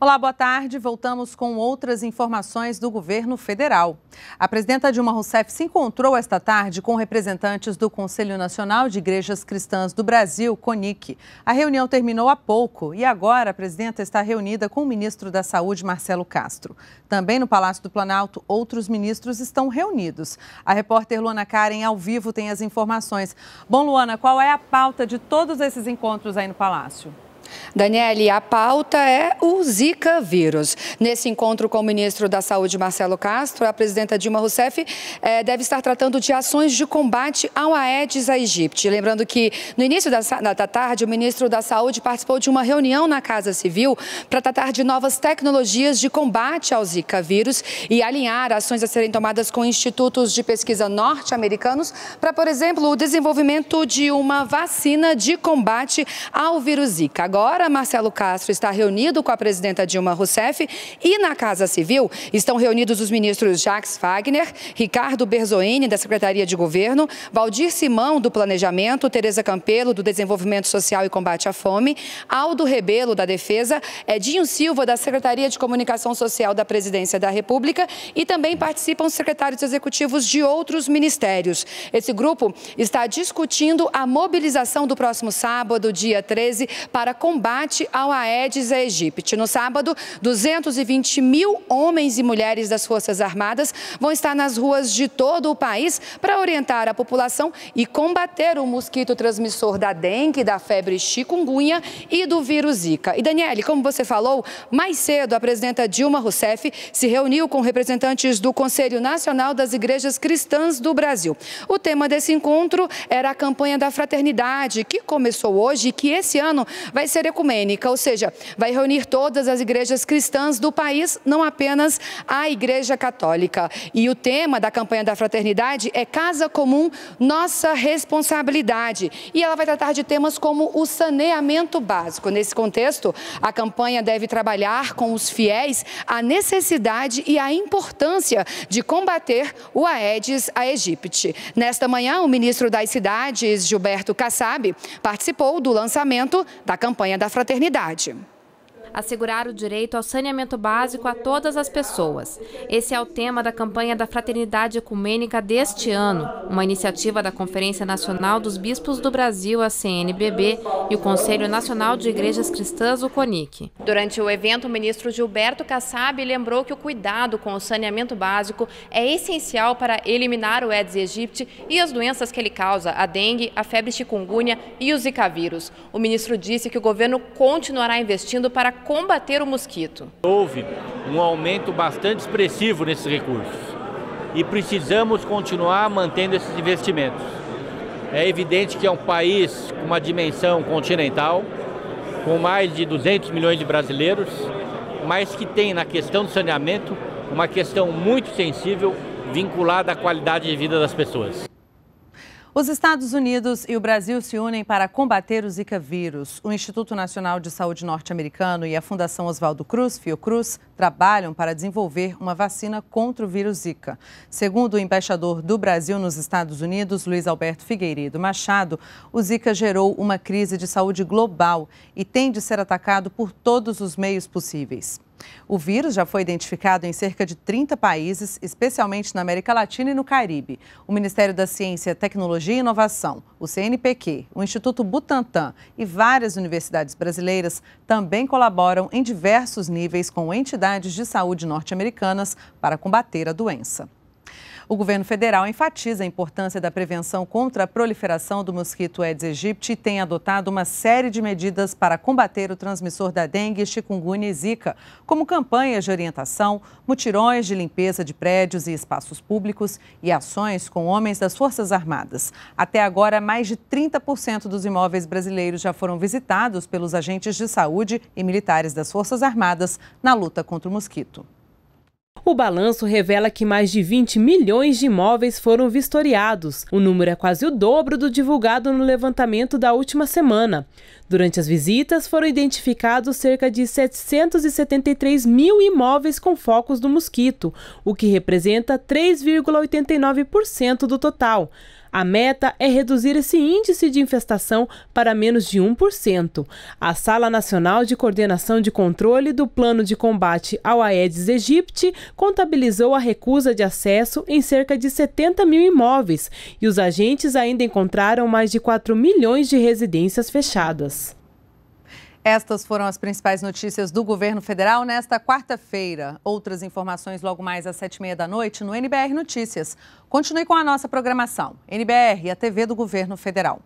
Olá, boa tarde. Voltamos com outras informações do governo federal. A presidenta Dilma Rousseff se encontrou esta tarde com representantes do Conselho Nacional de Igrejas Cristãs do Brasil, CONIC. A reunião terminou há pouco e agora a presidenta está reunida com o ministro da Saúde, Marcelo Castro. Também no Palácio do Planalto, outros ministros estão reunidos. A repórter Luana Karen, ao vivo, tem as informações. Bom, Luana, qual é a pauta de todos esses encontros aí no Palácio? Daniele, a pauta é o Zika vírus. Nesse encontro com o ministro da Saúde, Marcelo Castro, a presidenta Dilma Rousseff eh, deve estar tratando de ações de combate ao Aedes aegypti. Lembrando que no início da, da tarde, o ministro da Saúde participou de uma reunião na Casa Civil para tratar de novas tecnologias de combate ao Zika vírus e alinhar ações a serem tomadas com institutos de pesquisa norte-americanos para, por exemplo, o desenvolvimento de uma vacina de combate ao vírus Zika. Agora, agora Marcelo Castro está reunido com a presidenta Dilma Rousseff e na Casa Civil estão reunidos os ministros Jacques Wagner, Ricardo Berzoini, da Secretaria de Governo, Valdir Simão, do Planejamento, Tereza Campelo, do Desenvolvimento Social e Combate à Fome, Aldo Rebelo, da Defesa, Edinho Silva, da Secretaria de Comunicação Social da Presidência da República e também participam secretários executivos de outros ministérios. Esse grupo está discutindo a mobilização do próximo sábado, dia 13, para combate ao Aedes aegypti. No sábado, 220 mil homens e mulheres das Forças Armadas vão estar nas ruas de todo o país para orientar a população e combater o mosquito transmissor da dengue, da febre chikungunya e do vírus Zika. E Daniele, como você falou, mais cedo a presidenta Dilma Rousseff se reuniu com representantes do Conselho Nacional das Igrejas Cristãs do Brasil. O tema desse encontro era a campanha da fraternidade, que começou hoje e que esse ano vai ser ser ecumênica, ou seja, vai reunir todas as igrejas cristãs do país, não apenas a Igreja Católica. E o tema da campanha da fraternidade é Casa Comum, Nossa Responsabilidade. E ela vai tratar de temas como o saneamento básico. Nesse contexto, a campanha deve trabalhar com os fiéis a necessidade e a importância de combater o Aedes aegypti. Nesta manhã, o ministro das Cidades, Gilberto Kassab, participou do lançamento da campanha campanha da fraternidade assegurar o direito ao saneamento básico a todas as pessoas. Esse é o tema da campanha da Fraternidade Ecumênica deste ano, uma iniciativa da Conferência Nacional dos Bispos do Brasil, a CNBB, e o Conselho Nacional de Igrejas Cristãs, o CONIC. Durante o evento, o ministro Gilberto Kassab lembrou que o cuidado com o saneamento básico é essencial para eliminar o Aedes aegypti e as doenças que ele causa, a dengue, a febre chikungunya e o zika vírus. O ministro disse que o governo continuará investindo para combater o mosquito. Houve um aumento bastante expressivo nesses recursos e precisamos continuar mantendo esses investimentos. É evidente que é um país com uma dimensão continental, com mais de 200 milhões de brasileiros, mas que tem na questão do saneamento uma questão muito sensível vinculada à qualidade de vida das pessoas. Os Estados Unidos e o Brasil se unem para combater o Zika vírus. O Instituto Nacional de Saúde Norte-Americano e a Fundação Oswaldo Cruz, Fiocruz, trabalham para desenvolver uma vacina contra o vírus Zika. Segundo o embaixador do Brasil nos Estados Unidos, Luiz Alberto Figueiredo Machado, o Zika gerou uma crise de saúde global e tem de ser atacado por todos os meios possíveis. O vírus já foi identificado em cerca de 30 países, especialmente na América Latina e no Caribe. O Ministério da Ciência, Tecnologia e Inovação, o CNPq, o Instituto Butantan e várias universidades brasileiras também colaboram em diversos níveis com entidades de saúde norte-americanas para combater a doença. O governo federal enfatiza a importância da prevenção contra a proliferação do mosquito Aedes aegypti e tem adotado uma série de medidas para combater o transmissor da dengue, chikungunya e zika, como campanhas de orientação, mutirões de limpeza de prédios e espaços públicos e ações com homens das Forças Armadas. Até agora, mais de 30% dos imóveis brasileiros já foram visitados pelos agentes de saúde e militares das Forças Armadas na luta contra o mosquito. O balanço revela que mais de 20 milhões de imóveis foram vistoriados. O número é quase o dobro do divulgado no levantamento da última semana. Durante as visitas, foram identificados cerca de 773 mil imóveis com focos do mosquito, o que representa 3,89% do total. A meta é reduzir esse índice de infestação para menos de 1%. A Sala Nacional de Coordenação de Controle do Plano de Combate ao Aedes aegypti contabilizou a recusa de acesso em cerca de 70 mil imóveis e os agentes ainda encontraram mais de 4 milhões de residências fechadas. Estas foram as principais notícias do governo federal nesta quarta-feira. Outras informações logo mais às sete e meia da noite no NBR Notícias. Continue com a nossa programação. NBR, a TV do Governo Federal.